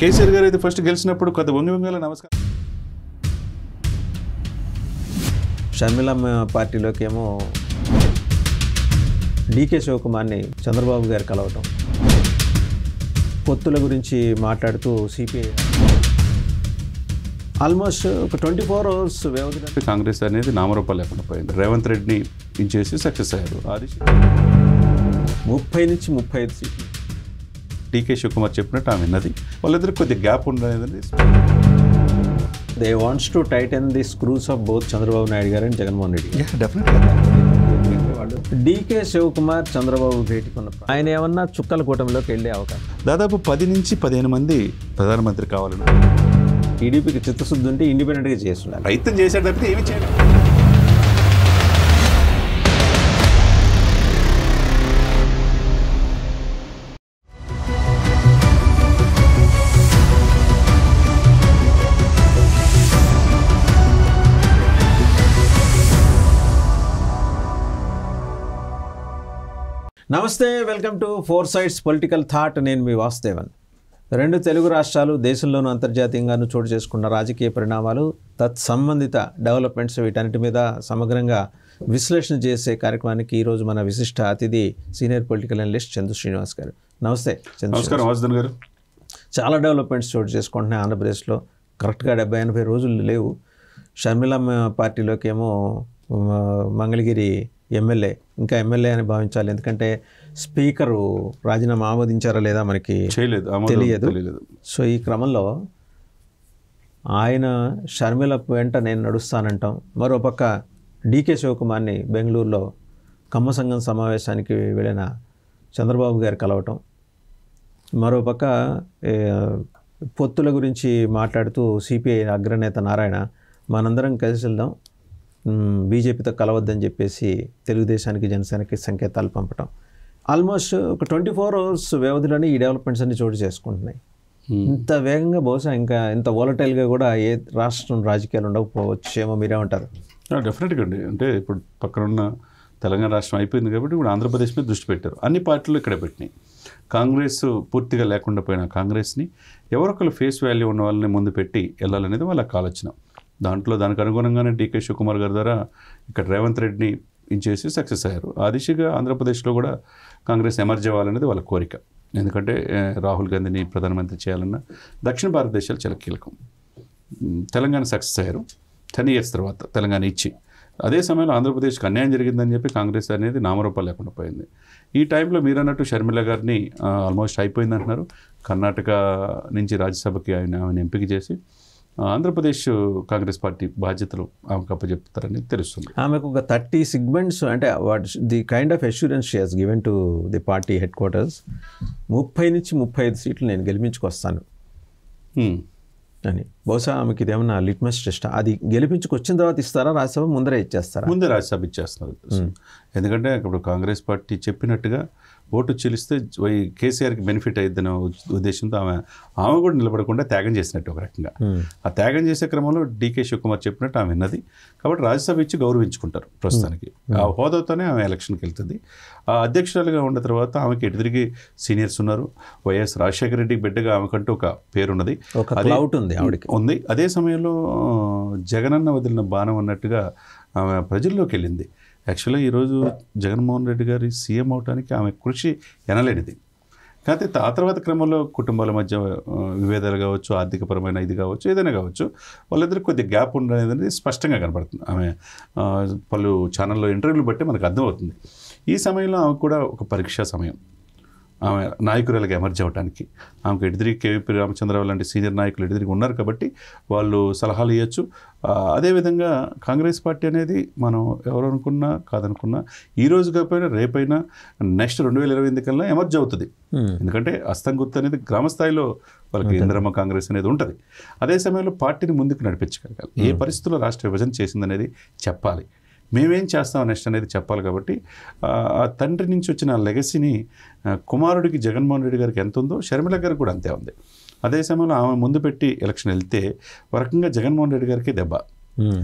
కేసీఆర్ గారు అయితే ఫస్ట్ గెలిచినప్పుడు కొత్త వంగి వంగల నమస్కారం షర్మిల పార్టీలోకి ఏమో డీకే శివకుమార్ని చంద్రబాబు గారు కలవటం పొత్తుల గురించి మాట్లాడుతూ సిపిఐ ఆల్మోస్ట్ ఒక ట్వంటీ ఫోర్ అవర్స్ వ్యవధి కాంగ్రెస్ అనేది నామరూపం లేకుండా పోయింది రేవంత్ రెడ్డిని ఇచ్చేసి సక్సెస్ అయ్యారు ముప్పై నుంచి ముప్పై ఐదు సీట్లు టీకే శివకుమార్ చెప్పినట్టు ఆమె విన్నది వాళ్ళిద్దరు కొద్దిగా గ్యాప్ ఉండనేది they wants to tighten the screws of both Chandrababu Naidu garu and Jaganmohan Reddy DK Shivakumar Chandrababu భేటీకున్న ఆయన ఏమన్నా చుక్కల కూటమిలోకి వెళ్ళే అవకాశం దాదాపు పది నుంచి పదిహేను మంది ప్రధానమంత్రి కావాలని టీడీపీకి చిత్తశుద్ధి ఉంటే ఇండిపెండెంట్గా చేస్తున్నారు ప్రయత్నం చేశాడు తప్పితే ఏమి చేయాలి namaste welcome to Four Sides political thought నేను మీ వాసుదేవన్ రెండు తెలుగు రాష్ట్రాలు దేశంలోనూ అంతర్జాతీయంగాను చోటు చేసుకున్న రాజకీయ పరిణామాలు తత్సంబంధిత డెవలప్మెంట్స్ వీటన్నిటి మీద సమగ్రంగా విశ్లేషణ చేసే కార్యక్రమానికి ఈరోజు మన విశిష్ట అతిథి senior political analyst Chandra Srinivas garu namaste నమస్కారం వాసుదన్ గారు చాలా డెవలప్మెంట్స్ చోటు చేసుకుంటున్నాయి ఆంధ్రప్రదేశ్లో కరెక్ట్గా డెబ్బై ఎనభై రోజులు లేవు షర్మిల పార్టీలోకేమో మంగళగిరి ఎమ్మెల్యే ఇంకా ఎమ్మెల్యే అని భావించాలి ఎందుకంటే స్పీకరు రాజీనామా ఆమోదించారా లేదా మనకి తెలియదు సో ఈ క్రమంలో ఆయన షర్మిల వెంట నేను నడుస్తానంటాం మరోపక్క డీకే శివకుమార్ని బెంగళూరులో కమ్మ సంఘం సమావేశానికి వెళ్ళిన చంద్రబాబు గారు కలవటం మరోపక్క పొత్తుల గురించి మాట్లాడుతూ సిపిఐ అగ్రనేత నారాయణ మనందరం కలిసి వెళ్దాం బీజేపీతో కలవద్దని చెప్పేసి తెలుగుదేశానికి జనసేనకి సంకేతాలు పంపటం ఆల్మోస్ట్ ఒక ట్వంటీ ఫోర్ అవర్స్ వ్యవధిలోనే ఈ డెవలప్మెంట్స్ అన్ని చోటు చేసుకుంటున్నాయి ఇంత వేగంగా బహుశా ఇంకా ఇంత వోలటైల్గా కూడా ఏ రాష్ట్రం రాజకీయాలు మీరే ఉంటారు డెఫినెట్గా అండి అంటే ఇప్పుడు పక్కనున్న తెలంగాణ రాష్ట్రం అయిపోయింది కాబట్టి ఇప్పుడు ఆంధ్రప్రదేశ్ మీద దృష్టి పెట్టారు అన్ని పార్టీలు ఇక్కడ పెట్టినాయి కాంగ్రెస్ పూర్తిగా లేకుండా పోయిన కాంగ్రెస్ని ఎవరొకరు ఫేస్ వాల్యూ ఉన్న వాళ్ళని ముందు పెట్టి వెళ్ళాలనేది వాళ్ళకి ఆలోచన దాంట్లో దానికి అనుగుణంగానే డికే శివకుమార్ గారి ద్వారా ఇక్కడ రేవంత్ రెడ్డిని ఇంచేసి సక్సెస్ అయ్యారు ఆ దిశగా ఆంధ్రప్రదేశ్లో కూడా కాంగ్రెస్ ఎమర్జ్ అవ్వాలనేది వాళ్ళ కోరిక ఎందుకంటే రాహుల్ గాంధీని ప్రధానమంత్రి చేయాలన్న దక్షిణ భారతదేశాలు చాలా కీలకం తెలంగాణ సక్సెస్ అయ్యారు టెన్ ఇయర్స్ తర్వాత తెలంగాణ ఇచ్చి అదే సమయంలో ఆంధ్రప్రదేశ్కి అన్యాయం జరిగిందని చెప్పి కాంగ్రెస్ అనేది నామరూపాలు లేకుండా పోయింది ఈ టైంలో మీరన్నట్టు షర్మిల గారిని ఆల్మోస్ట్ అయిపోయింది అంటున్నారు కర్ణాటక నుంచి రాజ్యసభకి ఆయన ఆమెను ఎంపిక చేసి ఆంధ్రప్రదేశ్ కాంగ్రెస్ పార్టీ బాధ్యతలు ఆమెకు చెప్తారని తెలుస్తుంది ఆమెకు ఒక థర్టీ సిగ్మెంట్స్ అంటే what the kind of assurance she has given to the party headquarters ముప్పై నుంచి ముప్పై ఐదు సీట్లు నేను గెలిపించుకొస్తాను అని బహుశా ఆమెకి ఇదేమన్నా లిట్మస్ టెస్ట్ అది గెలిపించుకొచ్చిన తర్వాత ఇస్తారా రాజ్యసభ ముందరే ఇచ్చేస్తారా ముందే రాజ్యసభ ఇచ్చేస్తున్నారు ఎందుకంటే ఇప్పుడు కాంగ్రెస్ పార్టీ చెప్పినట్టుగా ఓటు చెల్లిస్తే కేసీఆర్కి బెనిఫిట్ అయ్యిద్దనే ఉద్దేశంతో ఆమె ఆమె కూడా నిలబడకుండా త్యాగం చేసినట్టు ఒక రకంగా ఆ త్యాగం చేసే క్రమంలో డీకే శివకుమార్ చెప్పినట్టు ఆమె విన్నది కాబట్టి రాజ్యసభ ఇచ్చి గౌరవించుకుంటారు ప్రస్తుతానికి ఆ హోదాతోనే ఆమె ఎలక్షన్కి వెళ్తుంది ఆ అధ్యక్షురాలుగా ఉన్న తర్వాత ఆమెకి తిరిగి సీనియర్స్ ఉన్నారు వైఎస్ రాజశేఖర రెడ్డి బిడ్డగా ఆమెకంటూ ఒక పేరున్నది ఉంది ఉంది అదే సమయంలో జగనన్న వదిలిన బాణం అన్నట్టుగా ఆమె ప్రజల్లోకి వెళ్ళింది యాక్చువల్గా ఈరోజు జగన్మోహన్ రెడ్డి గారి సీఎం అవడానికి ఆమె కృషి ఎనలేనిది కాకపోతే ఆ తర్వాత క్రమంలో కుటుంబాల మధ్య విభేదాలు కావచ్చు ఆర్థికపరమైన ఇది కావచ్చు ఏదైనా కావచ్చు వాళ్ళిద్దరికి కొద్దిగా గ్యాప్ ఉండేది అనేది స్పష్టంగా కనబడుతుంది ఆమె పలు ఛానల్లో ఇంటర్వ్యూలు బట్టి మనకు అర్థమవుతుంది ఈ సమయంలో ఆమె కూడా ఒక పరీక్షా సమయం ఆమె నాయకురాలకి ఎమర్జ్ అవ్వడానికి ఆమెకు ఎడిదిరిగి కేవీపీ రామచంద్రరావు లాంటి సీనియర్ నాయకులు ఎడిదిరిగి ఉన్నారు కాబట్టి వాళ్ళు సలహాలు ఇవ్వచ్చు అదేవిధంగా కాంగ్రెస్ పార్టీ అనేది మనం ఎవరు అనుకున్నా కాదనుకున్నా ఈ రోజు కాకపోయినా రేపైనా నెక్స్ట్ రెండు వేల ఇరవై ఎనిమిది కల్లా ఎమర్జ్ అవుతుంది ఎందుకంటే అస్తం గుర్తు అనేది గ్రామస్థాయిలో వాళ్ళకి ఇంద్రమ్మ కాంగ్రెస్ అనేది ఉంటుంది అదే సమయంలో పార్టీని ముందుకు నడిపించగలగాలి ఏ పరిస్థితుల్లో రాష్ట్ర విభజన చేసిందనేది చెప్పాలి మేమేం చేస్తాం నెక్స్ట్ అనేది చెప్పాలి కాబట్టి ఆ తండ్రి నుంచి వచ్చిన లెగసీని కుమారుడికి జగన్మోహన్ రెడ్డి గారికి ఎంత ఉందో షర్మిల గారికి కూడా అంతే ఉంది అదే సమయంలో ఆమె ముందు పెట్టి ఎలక్షన్ వెళ్తే ఒక రకంగా జగన్మోహన్ రెడ్డి గారికి దెబ్బ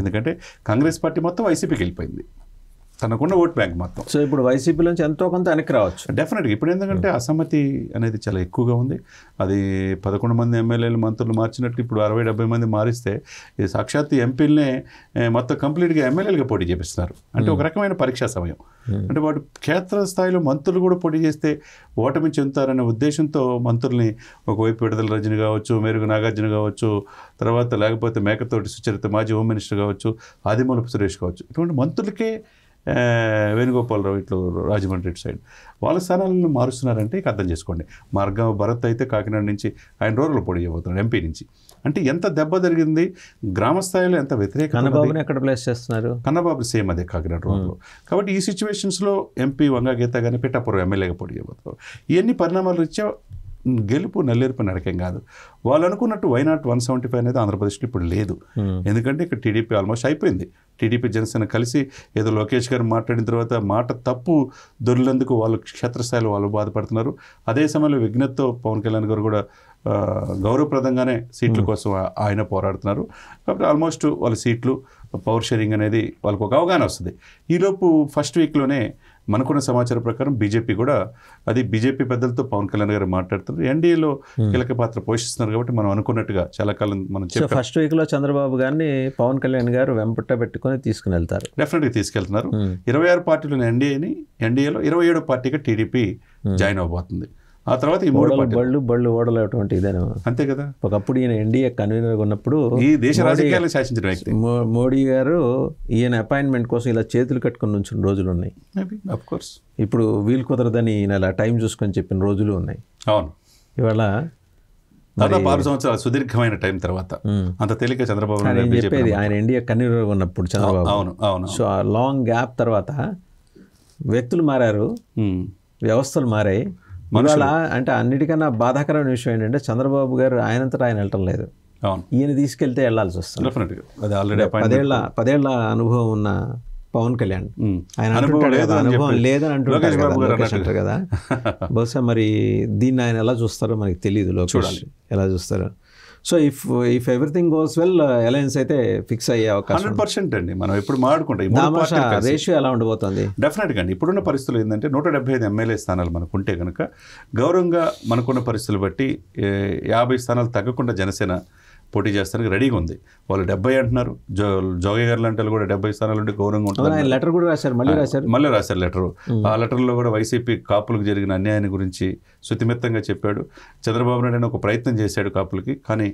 ఎందుకంటే కాంగ్రెస్ పార్టీ మొత్తం వైసీపీకి వెళ్ళిపోయింది తనకున్న ఓట్ బ్యాంక్ మొత్తం సో ఇప్పుడు వైసీపీ నుంచి ఎంతో కొంత వెనక్కి రావచ్చు డెఫినెట్గా ఇప్పుడు ఎందుకంటే అసమ్మతి అనేది చాలా ఎక్కువగా ఉంది అది పదకొండు మంది ఎమ్మెల్యేలు మంత్రులు మార్చినట్టు ఇప్పుడు అరవై డెబ్బై మంది మారిస్తే ఈ సాక్షాత్ ఎంపీలనే మొత్తం కంప్లీట్గా ఎమ్మెల్యేలుగా పోటీ చేపిస్తున్నారు అంటే ఒక hmm. రకమైన పరీక్షా సమయం hmm. అంటే వాడు క్షేత్ర స్థాయిలో మంత్రులు కూడా పోటీ చేస్తే ఓటమి చెందుతారనే ఉద్దేశంతో మంత్రుల్ని ఒకవైపు విడుదల రజని కావచ్చు మేరుగు నాగార్జున కావచ్చు తర్వాత లేకపోతే మేకతోటి సుచరిత మాజీ హోమ్ మినిస్టర్ కావచ్చు ఆదిమూలపు సురేష్ కావచ్చు ఇటువంటి మంత్రులకే వేణుగోపాలరావు ఇట్లు రాజమండ్రి సైడ్ వాళ్ళ స్థానాలను మారుస్తున్నారంటే ఇక అర్థం చేసుకోండి మార్గం భరత్ అయితే కాకినాడ నుంచి ఆయన రోజులు పొడి చేయబోతున్నాడు ఎంపీ నుంచి అంటే ఎంత దెబ్బ జరిగింది గ్రామస్థాయిలో ఎంత వ్యతిరేక ఎక్కడ ప్లేస్ చేస్తున్నారు కన్నబాబు సేమ్ అదే కాకినాడ రోజులో కాబట్టి ఈ సిచ్యువేషన్స్లో ఎంపీ వంగా గీత కానీ పిట్టాపురం ఎమ్మెల్యేగా పొడి చేయబోతున్నారు ఇవన్నీ పరిణామాలు ఇచ్చే గెలుపు నల్లేరుపు నరకం కాదు వాళ్ళు అనుకున్నట్టు నాట్ వన్ సెవెంటీ ఫైవ్ అనేది ఆంధ్రప్రదేశ్లో ఇప్పుడు లేదు hmm. ఎందుకంటే ఇక్కడ టీడీపీ ఆల్మోస్ట్ అయిపోయింది టీడీపీ జనసేన కలిసి ఏదో లోకేష్ గారు మాట్లాడిన తర్వాత మాట తప్పు దొరినందుకు వాళ్ళు క్షేత్రస్థాయిలో వాళ్ళు బాధపడుతున్నారు అదే సమయంలో విఘ్నత్తో పవన్ కళ్యాణ్ గారు కూడా గౌరవప్రదంగానే సీట్ల hmm. కోసం ఆయన పోరాడుతున్నారు కాబట్టి ఆల్మోస్ట్ వాళ్ళ సీట్లు పవర్ షేరింగ్ అనేది వాళ్ళకు ఒక అవగాహన వస్తుంది ఈలోపు ఫస్ట్ వీక్లోనే మనకున్న సమాచారం ప్రకారం బీజేపీ కూడా అది బీజేపీ పెద్దలతో పవన్ కళ్యాణ్ గారు మాట్లాడుతున్నారు ఎన్డీఏలో hmm. కీలక పాత్ర పోషిస్తున్నారు కాబట్టి మనం అనుకున్నట్టుగా చాలా కాలం మనం ఫస్ట్ వీక్లో చంద్రబాబు గారిని పవన్ కళ్యాణ్ గారు వెంపట్ట పెట్టుకుని తీసుకుని వెళ్తారు గా తీసుకెళ్తున్నారు hmm. ఇరవై ఆరు పార్టీలు ఎన్డీఏని ఎన్డీఏలో ఇరవై ఏడో పార్టీగా టీడీపీ hmm. జాయిన్ అవబోతుంది ఆ తర్వాత ఈ మూడు బళ్ళు బళ్ళు ఓడలు అటువంటి ఇదేనా అంతే కదా ఒకప్పుడు ఈయన ఎన్డీఏ కన్వీనర్ ఉన్నప్పుడు ఈ దేశ రాజకీయాలు శాసించిన వ్యక్తి మోడీ గారు ఈయన అపాయింట్మెంట్ కోసం ఇలా చేతులు కట్టుకుని నుంచిన రోజులు ఉన్నాయి అఫ్ కోర్స్ ఇప్పుడు వీలు కుదరదని ఈయన అలా టైం చూసుకొని చెప్పిన రోజులు ఉన్నాయి అవును ఇవాళ దాదాపు ఆరు సంవత్సరాలు సుదీర్ఘమైన టైం తర్వాత అంత తేలిక చంద్రబాబు నాయుడు చెప్పేది ఆయన ఇండియా కన్వీనర్ ఉన్నప్పుడు చంద్రబాబు అవును అవును సో ఆ లాంగ్ గ్యాప్ తర్వాత వ్యక్తులు మారారు వ్యవస్థలు మారాయి ఇవాళ అంటే అన్నిటికన్నా బాధాకరమైన విషయం ఏంటంటే చంద్రబాబు గారు ఆయనంతటా ఆయన వెళ్ళటం లేదు ఈయన తీసుకెళ్తే వెళ్ళాల్సి వస్తుంది ఆల్రెడీ పదేళ్ల పదేళ్ల అనుభవం ఉన్న పవన్ కళ్యాణ్ ఆయన అనుభవం లేదని అంటున్నారు కదా బహుశా మరి దీన్ని ఆయన ఎలా చూస్తారో మనకి తెలియదు చూడాలి ఎలా చూస్తారో so if if everything goes well alliance అయితే ఫిక్స్ అయ్యే అవకాశం హండ్రెడ్ పర్సెంట్ అండి మనం ఇప్పుడు మాట్లాడుకుంటాం రేషియో ఎలా ఉండబోతుంది డెఫినెట్గా అండి ఇప్పుడున్న పరిస్థితులు ఏంటంటే నూట డెబ్బై ఐదు ఎమ్మెల్యే స్థానాలు మనకుంటే కనుక గౌరవంగా మనకున్న పరిస్థితులు బట్టి యాభై స్థానాలు తగ్గకుండా జనసేన పోటీ చేస్తానికి రెడీగా ఉంది వాళ్ళు డెబ్బై అంటున్నారు జో జోగే గారు లాంటి కూడా డెబ్బై స్థానాలు ఉంటే గౌరవంగా ఉంటుంది లెటర్ కూడా రాశారు మళ్ళీ రాశారు మళ్ళీ రాశారు లెటర్ ఆ లెటర్లో కూడా వైసీపీ కాపులకు జరిగిన అన్యాయాన్ని గురించి సుతిమిత్తంగా చెప్పాడు చంద్రబాబు నాయుడు అని ఒక ప్రయత్నం చేశాడు కాపులకి కానీ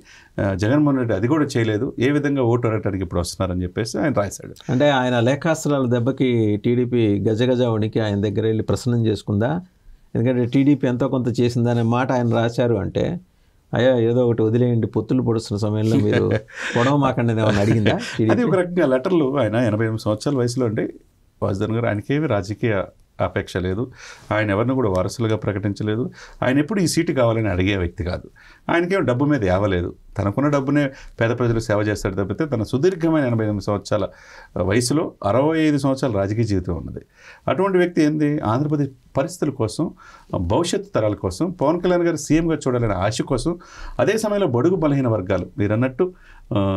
జగన్మోహన్ రెడ్డి అది కూడా చేయలేదు ఏ విధంగా ఓటు అడగటానికి ఇప్పుడు వస్తున్నారని చెప్పేసి ఆయన రాశాడు అంటే ఆయన లేఖాస్త్రాల దెబ్బకి టీడీపీ గజగజ వణికి ఆయన దగ్గర వెళ్ళి ప్రసన్నం చేసుకుందా ఎందుకంటే టీడీపీ ఎంతో కొంత చేసిందనే మాట ఆయన రాశారు అంటే అయ్యా ఏదో ఒకటి వదిలేయండి పొత్తులు పొడుస్తున్న సమయంలో మీరు పొడవ మాకండి ఏమైనా అడిగిందా అది ఒక రకంగా లెటర్లు ఆయన ఎనభై ఎనిమిది సంవత్సరాల వయసులో అండి వాజ్దన్ గారు ఆయనకేమి రాజకీయ అపేక్ష లేదు ఆయన ఎవరిని కూడా వారసులుగా ప్రకటించలేదు ఆయన ఎప్పుడు ఈ సీటు కావాలని అడిగే వ్యక్తి కాదు ఆయనకేం డబ్బు మీద యావలేదు తనకున్న డబ్బునే పేద ప్రజలు సేవ చేస్తాడు తప్పితే తన సుదీర్ఘమైన ఎనభై ఎనిమిది సంవత్సరాల వయసులో అరవై ఐదు సంవత్సరాల రాజకీయ జీవితం ఉన్నది అటువంటి వ్యక్తి ఏంది ఆంధ్రప్రదేశ్ పరిస్థితుల కోసం భవిష్యత్తు తరాల కోసం పవన్ కళ్యాణ్ గారు సీఎంగా చూడాలనే ఆశ కోసం అదే సమయంలో బడుగు బలహీన వర్గాలు మీరన్నట్టు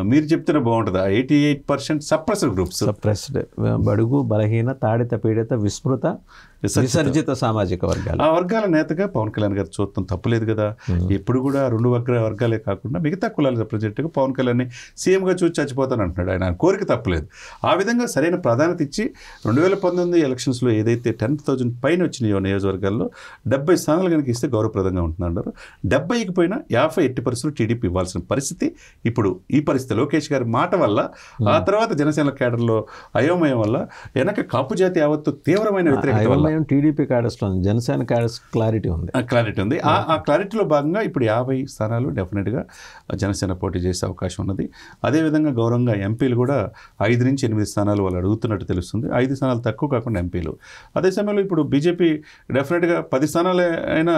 మీరు చెప్తేనే బాగుంటుంది eighty eight percent suppressed groups suppressed బడుగు బలహీన తాడిత పీడిత విస్మృత విసర్జిత సామాజిక వర్గాలు ఆ వర్గాల నేతగా పవన్ కళ్యాణ్ గారు చూడటం తప్పులేదు కదా ఎప్పుడు కూడా రెండు వర్గ వర్గాలే కాకుండా మిగతా కులాలు రిప్రజెంటేటివ్గా పవన్ కళ్యాణ్ని సీఎంగా చూసి చచ్చిపోతాను అంటున్నాడు ఆయన కోరిక తప్పలేదు ఆ విధంగా సరైన ప్రాధాన్యత ఇచ్చి రెండు వేల పంతొమ్మిది ఎలక్షన్స్లో ఏదైతే టెన్ థౌజండ్ పైన వచ్చినాయో నియోజకవర్గాల్లో డెబ్బై స్థానాలు కనుక ఇస్తే గౌరవప్రదంగా ఉంటున్నారు డెబ్బైకి పోయినా యాభై ఎట్టి పర్సెంట్ టీడీపీ ఇవ్వాల్సిన పరిస్థితి ఇప్పుడు ఈ పరిస్థితి లోకేష్ గారి మాట వల్ల ఆ తర్వాత జనసేన కేడర్లో అయోమయం వల్ల వెనక కాపు జాతి యావత్తు తీవ్రమైన వ్యతిరేకత టీడీపీ క్యాడర్స్ ఉంది జనసేన క్యాడర్స్ క్లారిటీ ఉంది క్లారిటీ ఉంది ఆ క్లారిటీలో భాగంగా ఇప్పుడు యాభై స్థానాలు డెఫినెట్గా జనసేన పోటీ చేసే అవకాశం ఉన్నది అదేవిధంగా గౌరవంగా ఎంపీలు కూడా ఐదు నుంచి ఎనిమిది స్థానాలు వాళ్ళు అడుగుతున్నట్టు తెలుస్తుంది ఐదు స్థానాలు తక్కువ కాకుండా ఎంపీలు అదే సమయంలో ఇప్పుడు బీజేపీ డెఫినెట్గా పది స్థానాలు అయినా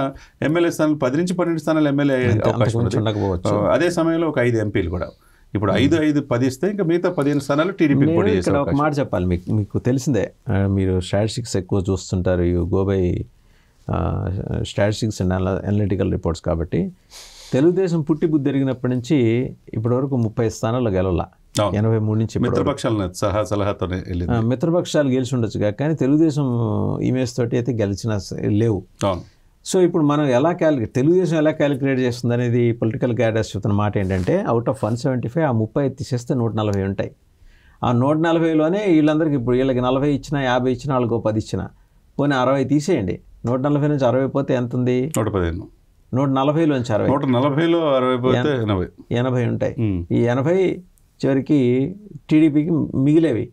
ఎమ్మెల్యే స్థానాలు పది నుంచి పన్నెండు స్థానాలు ఎమ్మెల్యే అవకాశం అదే సమయంలో ఒక ఐదు ఎంపీలు కూడా ఇప్పుడు ఐదు ఐదు పది ఇస్తే ఇంకా మిగతా పదిహేను స్థానాలు టీడీపీ పోటీ చేస్తారు ఒక మాట చెప్పాలి మీకు మీకు తెలిసిందే మీరు స్టాటిస్టిక్స్ ఎక్కువ చూస్తుంటారు ఈ go by statistics and analytical reports కాబట్టి తెలుగుదేశం పుట్టి బుద్ధి జరిగినప్పటి నుంచి ఇప్పటివరకు ముప్పై స్థానాల్లో గెలవలా ఎనభై మూడు నుంచి మిత్రపక్షాలను సహా సలహాతోనే మిత్రపక్షాలు గెలిచి ఉండొచ్చు కానీ తెలుగుదేశం ఇమేజ్ తోటి అయితే గెలిచిన లేవు సో ఇప్పుడు మనం ఎలా క్యాలిక్యులేట్ తెలుగుదేశం ఎలా క్యాలిక్యులేట్ చేస్తుంది అనేది పొలిటికల్ గైడెన్స్ చెప్తున్న మాట ఏంటంటే out of one seventy five ఆ ముప్పై తీసేస్తే నూట నలభై ఉంటాయి ఆ నూట నలభైలోనే వీళ్ళందరికీ ఇప్పుడు వీళ్ళకి నలభై ఇచ్చినా యాభై ఇచ్చిన వాళ్ళకి పది ఇచ్చిన పోనీ అరవై తీసేయండి నూట నలభై నుంచి అరవై పోతే ఎంత ఉంది నూట పదిహేను నూట నుంచి అరవై నూట నలభైలో అరవై పోతే ఎనభై ఎనభై ఉంటాయి ఈ ఎనభై చివరికి టీడీపీకి మిగిలేవి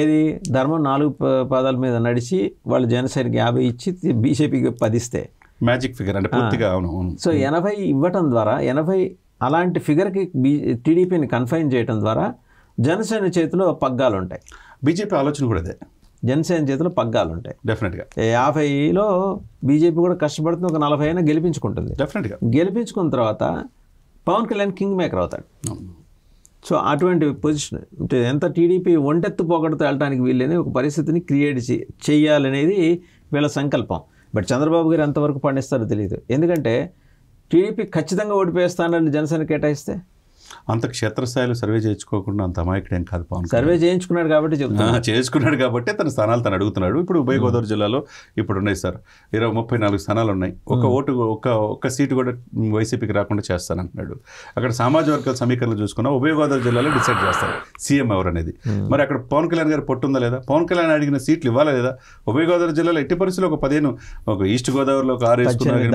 ఏది ధర్మం నాలుగు పాదాల మీద నడిచి వాళ్ళు జనసేనకి యాభై ఇచ్చి బీజేపీకి పదిస్తే మ్యాజిక్ ఫిగర్ అంటే పూర్తిగా అవును సో ఎనభై ఇవ్వటం ద్వారా ఎనభై అలాంటి ఫిగర్కి బీ టీడీపీని కన్ఫైన్ చేయటం ద్వారా జనసేన చేతిలో పగ్గాలు ఉంటాయి బీజేపీ ఆలోచన కూడా అదే జనసేన చేతిలో పగ్గాలు ఉంటాయి డెఫినెట్గా యాభైలో బీజేపీ కూడా కష్టపడుతుంది ఒక నలభై అయినా గెలిపించుకుంటుంది డెఫినెట్గా గెలిపించుకున్న తర్వాత పవన్ కళ్యాణ్ కింగ్ మేకర్ అవుతాడు సో అటువంటి పొజిషన్ అంటే ఎంత టీడీపీ ఒంటెత్తు పోగొడుతూ వెళ్ళడానికి వీళ్ళని ఒక పరిస్థితిని క్రియేట్ చేయాలనేది వీళ్ళ సంకల్పం బట్ చంద్రబాబు గారు ఎంతవరకు పండిస్తారో తెలియదు ఎందుకంటే టీడీపీ ఖచ్చితంగా ఓడిపోయేస్తానని జనసేన కేటాయిస్తే అంత క్షేత్రస్థాయిలో సర్వే చేయించుకోకుండా అంత ఏం కాదు పవన్ సర్వే చేయించుకున్నాడు కాబట్టి చెప్తున్నా చేసుకున్నాడు కాబట్టి తన స్థానాలు తను అడుగుతున్నాడు ఇప్పుడు ఉభయ గోదావరి జిల్లాలో ఇప్పుడు ఉన్నాయి సార్ ఇరవై ముప్పై నాలుగు స్థానాలు ఉన్నాయి ఒక ఓటు ఒక ఒక్క సీటు కూడా వైసీపీకి రాకుండా చేస్తాను అంటున్నాడు అక్కడ సామాజిక వర్గాల సమీకరణ చూసుకున్నా ఉభయ గోదావరి జిల్లాలో డిసైడ్ చేస్తారు సీఎం ఎవరు అనేది మరి అక్కడ పవన్ కళ్యాణ్ గారు పొట్టుందా లేదా పవన్ కళ్యాణ్ అడిగిన సీట్లు ఇవ్వాలా లేదా ఉభయ గోదావరి జిల్లాలో ఎట్టి పరిస్థితులు ఒక పదిహేను ఒక ఈస్ట్ గోదావరిలో ఒక ఆరు పద్దెనిమిది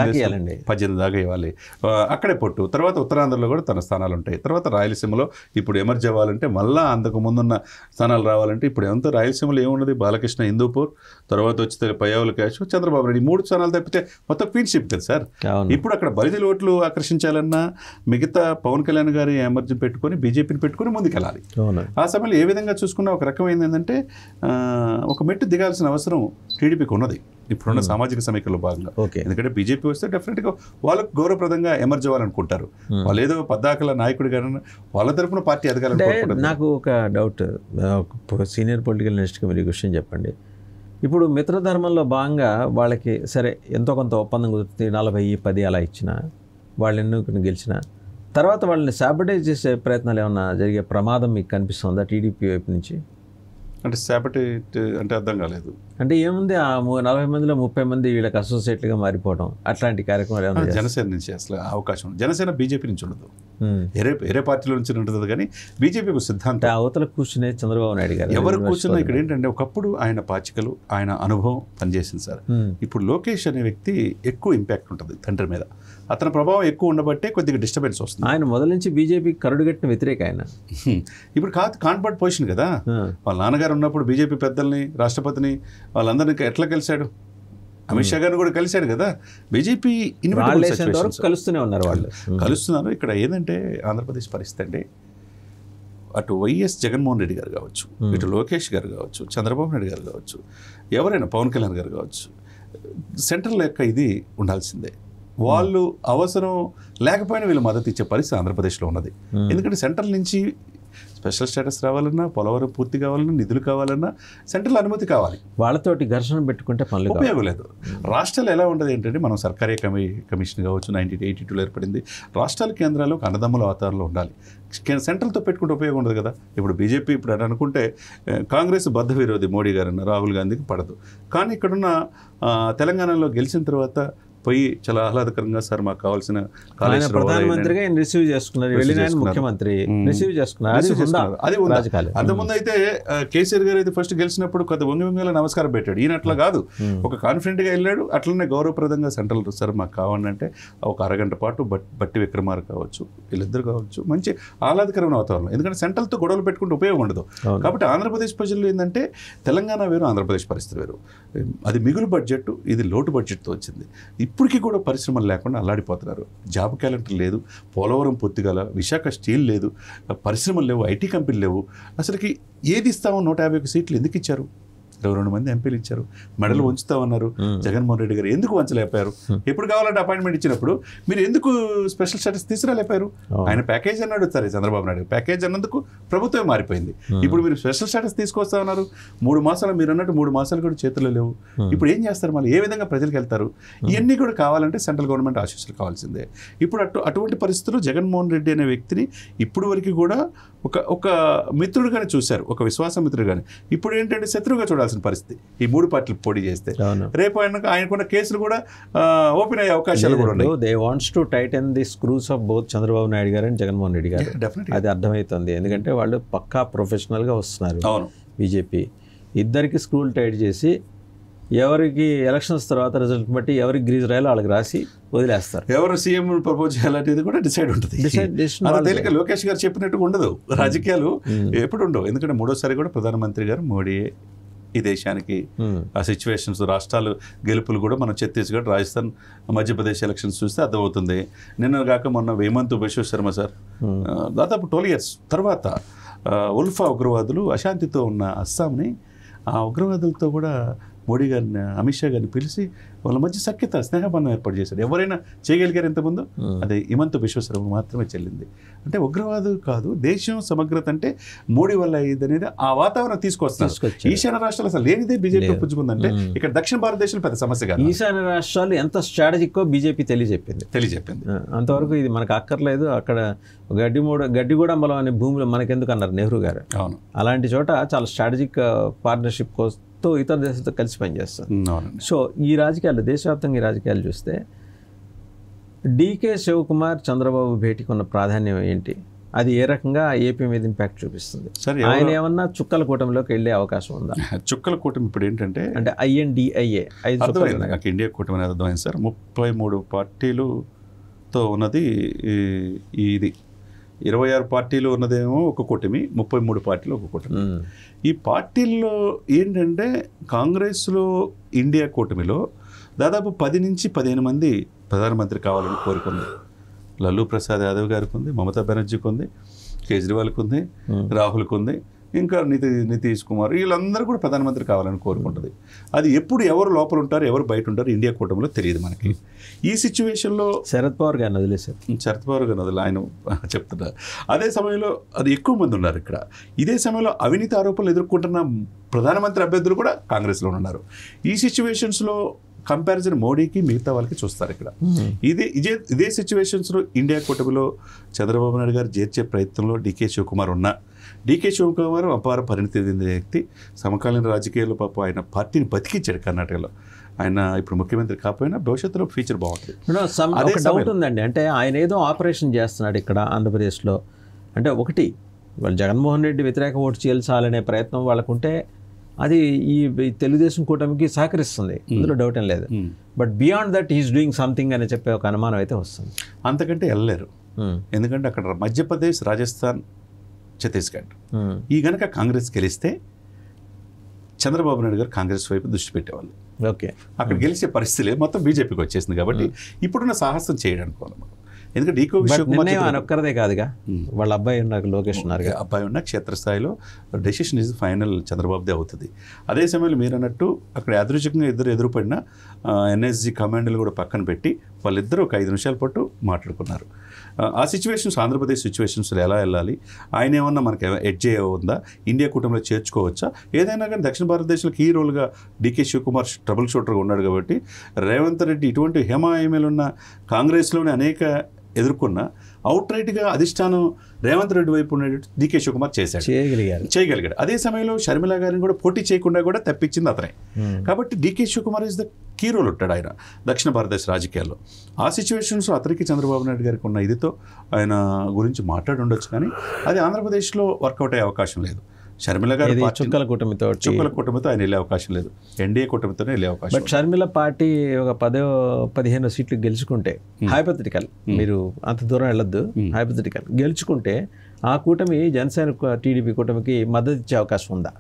దాకా ఇవ్వాలి అక్కడే పొట్టు తర్వాత ఉత్తరాంధ్రలో కూడా తన స్థానాలు ఉంటాయి తర్వాత రాయలసీమలో ఇప్పుడు ఎమర్జ్ అవ్వాలంటే మళ్ళా అంతకు ముందున్న స్థానాలు రావాలంటే ఇప్పుడు ఎంత రాయలసీమలో ఏమున్నది బాలకృష్ణ హిందూపూర్ తర్వాత వచ్చి పయ్యావుల క్యాష్ చంద్రబాబు నాయుడు మూడు స్థానాలు తప్పితే మొత్తం క్వీన్షిప్ కదా సార్ ఇప్పుడు అక్కడ బలిదల ఓట్లు ఆకర్షించాలన్నా మిగతా పవన్ కళ్యాణ్ గారి ఎమర్జీ పెట్టుకొని బీజేపీని పెట్టుకొని ముందుకెళ్ళాలి ఆ సమయంలో ఏ విధంగా చూసుకున్నా ఒక రకం ఏంటంటే ఒక మెట్టు దిగాల్సిన అవసరం టీడీపీకి ఉన్నది ఇప్పుడున్న hmm. సామాజిక సమీక్షలో భాగంగా ఎందుకంటే బీజేపీ వస్తే గా వాళ్ళకు గౌరవప్రదంగా ఎమర్జ్ అవ్వాలనుకుంటారు hmm. వాళ్ళు ఏదో పద్దాకల నాయకుడు గారు వాళ్ళ తరఫున పార్టీ ఎదగాలని నాకు ఒక డౌట్ సీనియర్ పొలిటికల్ అనలిస్ట్కి మీరు క్వశ్చన్ చెప్పండి ఇప్పుడు మిత్ర ధర్మంలో భాగంగా వాళ్ళకి సరే ఎంతో కొంత ఒప్పందం కుదిరితే నలభై పది అలా ఇచ్చిన వాళ్ళు ఎన్నుకుని గెలిచిన తర్వాత వాళ్ళని శాబటైజ్ చేసే ప్రయత్నాలు ఏమైనా జరిగే ప్రమాదం మీకు కనిపిస్తుందా టీడీపీ వైపు నుంచి అంటే సేపటి అంటే అర్థం కాలేదు అంటే ఏముంది ఆ నలభై మందిలో ముప్పై మంది వీళ్ళకి అసోసియేట్లుగా మారిపోవడం అట్లాంటి కార్యక్రమాలు జనసేన నుంచి అసలు అవకాశం జనసేన బీజేపీ నుంచి ఉండదు వేరే వేరే పార్టీలో నుంచి ఉంటుంది కానీ బీజేపీ ఒక సిద్ధాంతం అవతల కూర్చునే చంద్రబాబు నాయుడు గారు ఎవరు కూర్చున్నా ఇక్కడ ఏంటంటే ఒకప్పుడు ఆయన పాచికలు ఆయన అనుభవం పనిచేసింది సార్ ఇప్పుడు లోకేష్ అనే వ్యక్తి ఎక్కువ ఇంపాక్ట్ ఉంటుంది తండ్రి మీద అతని ప్రభావం ఎక్కువ ఉండబట్టే కొద్దిగా డిస్టర్బెన్స్ వస్తుంది ఆయన మొదల నుంచి బీజేపీ కరుడుగట్టిన వ్యతిరేక ఆయన ఇప్పుడు కాదు కాన్వర్ట్ పొజిషన్ కదా వాళ్ళ నాన్నగారు ఉన్నప్పుడు బీజేపీ పెద్దల్ని రాష్ట్రపతిని వాళ్ళందరినీ ఎట్లా కలిశాడు అమిత్ షా గారిని కూడా కలిశాడు కదా బీజేపీ కలుస్తూనే ఉన్నారు వాళ్ళు కలుస్తున్నారు ఇక్కడ ఏంటంటే ఆంధ్రప్రదేశ్ పరిస్థితి అండి అటు వైఎస్ జగన్మోహన్ రెడ్డి గారు కావచ్చు ఇటు లోకేష్ గారు కావచ్చు చంద్రబాబు నాయుడు గారు కావచ్చు ఎవరైనా పవన్ కళ్యాణ్ గారు కావచ్చు సెంట్రల్ యొక్క ఇది ఉండాల్సిందే వాళ్ళు అవసరం లేకపోయినా వీళ్ళు మద్దతు ఇచ్చే పరిస్థితి ఆంధ్రప్రదేశ్లో ఉన్నది ఎందుకంటే సెంట్రల్ నుంచి స్పెషల్ స్టేటస్ రావాలన్నా పోలవరం పూర్తి కావాలన్నా నిధులు కావాలన్నా సెంట్రల్ అనుమతి కావాలి వాళ్ళతోటి ఘర్షణ పెట్టుకుంటే పనులు ఉపయోగం లేదు రాష్ట్రాలు ఎలా ఉండదు ఏంటంటే మనం సర్కారీ కమి కమిషన్ కావచ్చు నైన్టీన్ ఎయిటీ టూలో ఏర్పడింది రాష్ట్రాల కేంద్రాలు ఒక అన్నదమ్ముల వాతావరణంలో ఉండాలి సెంట్రల్తో పెట్టుకుంటే ఉపయోగం ఉండదు కదా ఇప్పుడు బీజేపీ ఇప్పుడు అని అనుకుంటే కాంగ్రెస్ బద్ధ విరోధి మోడీ గారు రాహుల్ గాంధీకి పడదు కానీ ఇక్కడున్న తెలంగాణలో గెలిచిన తర్వాత పోయి చాలా ఆహ్లాదకరంగా సార్ మాకు కావాల్సిన ప్రధానమంత్రిగా రిసీవ్ చేసుకున్నారు వెళ్ళిన ముఖ్యమంత్రి రిసీవ్ చేసుకున్నారు అది అంతకుముందు అయితే కేసీఆర్ గారు అయితే ఫస్ట్ గెలిచినప్పుడు కొత్త వంగి వంగిలో నమస్కారం పెట్టాడు ఈయన అట్లా కాదు ఒక కాన్ఫిడెంట్ గా వెళ్ళాడు అట్లనే గౌరవప్రదంగా సెంట్రల్ సార్ మాకు కావాలంటే ఒక అరగంట పాటు బట్టి విక్రమారు కావచ్చు వీళ్ళిద్దరు కావచ్చు మంచి ఆహ్లాదకరమైన వాతావరణం ఎందుకంటే సెంట్రల్ తో గొడవలు పెట్టుకుంటే ఉపయోగం ఉండదు కాబట్టి ఆంధ్రప్రదేశ్ ప్రజలు ఏంటంటే తెలంగాణ వేరు ఆంధ్రప్రదేశ్ పరిస్థితి వేరు అది మిగులు బడ్జెట్ ఇది లోటు బడ్జెట్తో వచ్చింది ఇప్పటికీ కూడా పరిశ్రమలు లేకుండా అల్లాడిపోతున్నారు జాబ్ క్యాలెండర్ లేదు పోలవరం పొత్తుగల విశాఖ స్టీల్ లేదు పరిశ్రమలు లేవు ఐటీ కంపెనీలు లేవు అసలుకి ఏది ఇస్తామో నూట యాభై సీట్లు ఎందుకు ఇచ్చారు ఇరవై రెండు మంది ఎంపీలు ఇచ్చారు మెడలు ఉంచుతామన్నారు జగన్మోహన్ రెడ్డి గారు ఎందుకు వంచలేపారు ఎప్పుడు కావాలంటే అపాయింట్మెంట్ ఇచ్చినప్పుడు మీరు ఎందుకు స్పెషల్ స్టేటస్ తీసుకురాలేపారు ఆయన ప్యాకేజ్ అని అడుగుతారు చంద్రబాబు నాయుడు ప్యాకేజ్ అన్నందుకు ప్రభుత్వమే మారిపోయింది ఇప్పుడు మీరు స్పెషల్ స్టేటస్ తీసుకొస్తా ఉన్నారు మూడు మాసాలు మీరు అన్నట్టు మూడు మాసాలు కూడా చేతుల్లో లేవు ఇప్పుడు ఏం చేస్తారు మళ్ళీ ఏ విధంగా ప్రజలకు వెళ్తారు ఇవన్నీ కూడా కావాలంటే సెంట్రల్ గవర్నమెంట్ ఆశీస్సులు కావాల్సిందే ఇప్పుడు అటు అటువంటి పరిస్థితుల్లో జగన్మోహన్ రెడ్డి అనే వ్యక్తిని ఇప్పుడు వరకు కూడా ఒక ఒక మిత్రుడుగానే చూశారు ఒక విశ్వాస మిత్రుడు కానీ ఇప్పుడు ఏంటంటే శత్రువుగా చూడాలి చేయాల్సిన పరిస్థితి ఈ మూడు పార్టీలు పోటీ చేస్తే రేపు ఆయన ఆయనకున్న కేసులు కూడా ఓపెన్ అయ్యే అవకాశాలు కూడా ఉన్నాయి they wants to tighten the screws of both Chandrababu Naidu garu and Jaganmohan Reddy గారు అది అర్థమవుతుంది ఎందుకంటే hmm. వాళ్ళు పక్కా ప్రొఫెషనల్గా వస్తున్నారు బీజేపీ ఇద్దరికి స్క్రూలు టైట్ చేసి ఎవరికి ఎలక్షన్స్ తర్వాత రిజల్ట్ బట్టి ఎవరికి గ్రీజ్ రాయాలో వాళ్ళకి రాసి వదిలేస్తారు ఎవరు సీఎం ప్రపోజ్ చేయాలనేది కూడా డిసైడ్ ఉంటుంది తేలిక లోకేష్ గారు చెప్పినట్టు ఉండదు hmm. రాజకీయాలు hmm. ఎప్పుడు ఉండవు ఎందుకంటే మూడోసారి కూడా ప్రధానమంత్రి గారు మోడీ ఈ దేశానికి ఆ సిచ్యువేషన్స్ రాష్ట్రాలు గెలుపులు కూడా మనం ఛత్తీస్గఢ్ రాజస్థాన్ మధ్యప్రదేశ్ ఎలక్షన్స్ చూస్తే అర్థమవుతుంది నిన్న కాక మొన్న వేమంత్ విశ్వ శర్మ సార్ దాదాపు ట్వెల్వ్ ఇయర్స్ తర్వాత ఉల్ఫా ఉగ్రవాదులు అశాంతితో ఉన్న అస్సాంని ఆ ఉగ్రవాదులతో కూడా మోడీ గారిని అమిత్ షా గారిని పిలిచి వాళ్ళ మధ్య సఖ్యత స్నేహబంధం ఏర్పాటు చేశారు ఎవరైనా చేయగలిగారు ఎంతమందో అదే హిమంత విశ్వశర్మ మాత్రమే చెల్లింది అంటే ఉగ్రవాదు కాదు దేశం సమగ్రత అంటే మోడీ వల్ల ఇది అనేది ఆ వాతావరణం తీసుకొస్తారు ఈశాన్య రాష్ట్రాలు అసలు లేనిదే బీజేపీ పుచ్చుకుందంటే ఇక్కడ దక్షిణ భారతదేశంలో పెద్ద సమస్య కాదు ఈశాన్య రాష్ట్రాలు ఎంత స్ట్రాటజికో బీజేపీ తెలియజెప్పింది తెలియజెప్పింది అంతవరకు ఇది మనకు అక్కర్లేదు అక్కడ గడ్డి మూడ గడ్డి కూడా మనం అనే భూములు మనకెందుకు అన్నారు నెహ్రూ గారు అవును అలాంటి చోట చాలా స్ట్రాటజిక్ పార్ట్నర్షిప్ కోసం తో ఇతర దేశాలతో కలిసి పనిచేస్తారు సో ఈ రాజకీయాలు దేశవ్యాప్తంగా ఈ రాజకీయాలు చూస్తే డీకే శివకుమార్ చంద్రబాబు భేటీకి ఉన్న ప్రాధాన్యం ఏంటి అది ఏ రకంగా ఏపీ మీద ఇంపాక్ట్ చూపిస్తుంది ఆయన ఏమన్నా చుక్కల కూటమిలోకి వెళ్ళే అవకాశం ఉందా చుక్కల కూటమి ఇప్పుడు ఏంటంటే అంటే ఐఎన్డిఐఏ నాకు ఇండియా కూటమి అనేది అర్థమైంది సార్ ముప్పై మూడు పార్టీలుతో ఉన్నది ఇది ఇరవై ఆరు పార్టీలు ఉన్నదేమో ఒక కూటమి ముప్పై మూడు పార్టీలు ఒక కూటమి ఈ పార్టీల్లో ఏంటంటే కాంగ్రెస్లో ఇండియా కూటమిలో దాదాపు పది నుంచి పదిహేను మంది ప్రధానమంత్రి కావాలని కోరుకుంది లల్లూ ప్రసాద్ యాదవ్ గారికి ఉంది మమతా బెనర్జీకి ఉంది కేజ్రీవాల్కి ఉంది రాహుల్కి ఉంది ఇంకా నితి నితీష్ కుమార్ వీళ్ళందరూ కూడా ప్రధానమంత్రి కావాలని కోరుకుంటుంది అది ఎప్పుడు ఎవరు లోపల ఉంటారు ఎవరు బయట ఉంటారు ఇండియా కూటమిలో తెలియదు మనకి ఈ సిచ్యువేషన్లో శరద్ పవార్ గారిని వదిలేశారు శరద్ పవార్ గారిని వదిలే ఆయన చెప్తున్నారు అదే సమయంలో అది ఎక్కువ మంది ఉన్నారు ఇక్కడ ఇదే సమయంలో అవినీతి ఆరోపణలు ఎదుర్కొంటున్న ప్రధానమంత్రి అభ్యర్థులు కూడా కాంగ్రెస్లో ఉన్నారు ఈ సిచ్యువేషన్స్లో కంపారిజన్ మోడీకి మిగతా వాళ్ళకి చూస్తారు ఇక్కడ ఇదే ఇదే ఇదే సిచ్యువేషన్స్లో ఇండియా కూటమిలో చంద్రబాబు నాయుడు గారు చేర్చే ప్రయత్నంలో డికే శివకుమార్ ఉన్నా డీకే శివకుమార్ అపార పరిణితి చెందిన వ్యక్తి సమకాలీన రాజకీయాల్లో పాపం ఆయన పార్టీని బతికించాడు కర్ణాటకలో ఆయన ఇప్పుడు ముఖ్యమంత్రి కాకపోయినా భవిష్యత్తులో ఫ్యూచర్ బాగుంటుంది డౌట్ ఉందండి అంటే ఆయన ఏదో ఆపరేషన్ చేస్తున్నాడు ఇక్కడ ఆంధ్రప్రదేశ్లో అంటే ఒకటి వాళ్ళు జగన్మోహన్ రెడ్డి వ్యతిరేక ఓటు చేయాలనే ప్రయత్నం వాళ్ళకుంటే అది ఈ తెలుగుదేశం కూటమికి సహకరిస్తుంది hmm. అందులో డౌట్ ఏం లేదు but beyond that is doing something అని చెప్పే ఒక అనుమానం అయితే వస్తుంది అంతకంటే వెళ్ళలేరు hmm. ఎందుకంటే అక్కడ మధ్యప్రదేశ్ రాజస్థాన్ ఛత్తీస్గఢ్ ఈ గనక కాంగ్రెస్ గెలిస్తే చంద్రబాబు నాయుడు గారు కాంగ్రెస్ వైపు దృష్టి పెట్టేవాళ్ళు ఓకే అక్కడ గెలిచే పరిస్థితి మొత్తం బీజేపీకి వచ్చేసింది కాబట్టి ఇప్పుడున్న సాహసం చేయడానికి ఎందుకంటే ఈకో విషయం ఒక్కరదే కాదుగా వాళ్ళ అబ్బాయి ఉన్న లోకేష్ ఉన్నారు అబ్బాయి ఉన్న క్షేత్రస్థాయిలో డెసిషన్ ఇస్ ఫైనల్ చంద్రబాబుదే అవుతుంది అదే సమయంలో మీరు అన్నట్టు అక్కడ యాదృచ్ఛికంగా ఇద్దరు ఎదురుపడిన ఎన్ఎస్జీ కమాండర్లు కూడా పక్కన పెట్టి వాళ్ళిద్దరూ ఒక ఐదు నిమిషాల పాటు మాట్లాడుకున్నారు ఆ సిచ్యువేషన్స్ ఆంధ్రప్రదేశ్ సిచ్యువేషన్స్లో ఎలా వెళ్ళాలి ఆయన ఏమన్నా మనకి ఎడ్జ్ ఉందా ఇండియా కూటమిలో చేర్చుకోవచ్చా ఏదైనా కానీ దక్షిణ భారతదేశంలో కీ రోల్గా డికే శివకుమార్ ట్రబుల్ షూటర్గా ఉన్నాడు కాబట్టి రేవంత్ రెడ్డి ఇటువంటి ఉన్న కాంగ్రెస్లోని అనేక ఎదుర్కొన్న అవుట్ రైట్గా అధిష్టానం రేవంత్ రెడ్డి వైపు ఉన్నట్టు డికే శివకుమార్ చేశాడు చేయగలిగారు చేయగలిగాడు అదే సమయంలో షర్మిల గారిని కూడా పోటీ చేయకుండా కూడా తప్పించింది అతనే hmm. కాబట్టి DK Shivakumar is the key role ఉంటాడు ఆయన దక్షిణ భారతదేశ రాజకీయాల్లో ఆ సిచ్యువేషన్స్లో అతనికి చంద్రబాబు నాయుడు గారికి ఉన్న ఇదితో ఆయన గురించి మాట్లాడి ఉండొచ్చు కానీ అది ఆంధ్రప్రదేశ్లో వర్కౌట్ అయ్యే అవకాశం లేదు షర్మిల గారి చుక్కల కూటమితో చుక్కల కూటమితో ఆయన వెళ్ళే అవకాశం లేదు ఎన్డీఏ కూటమితోనే వెళ్ళే అవకాశం బట్ షర్మిల పార్టీ ఒక పదో పదిహేను సీట్లు గెలుచుకుంటే హైపథెటికల్ మీరు అంత దూరం వెళ్ళొద్దు హైపథెటికల్ గెలుచుకుంటే ఆ కూటమి జనసేన టీడీపీ కూటమికి మద్దతు ఇచ్చే అవకాశం ఉందా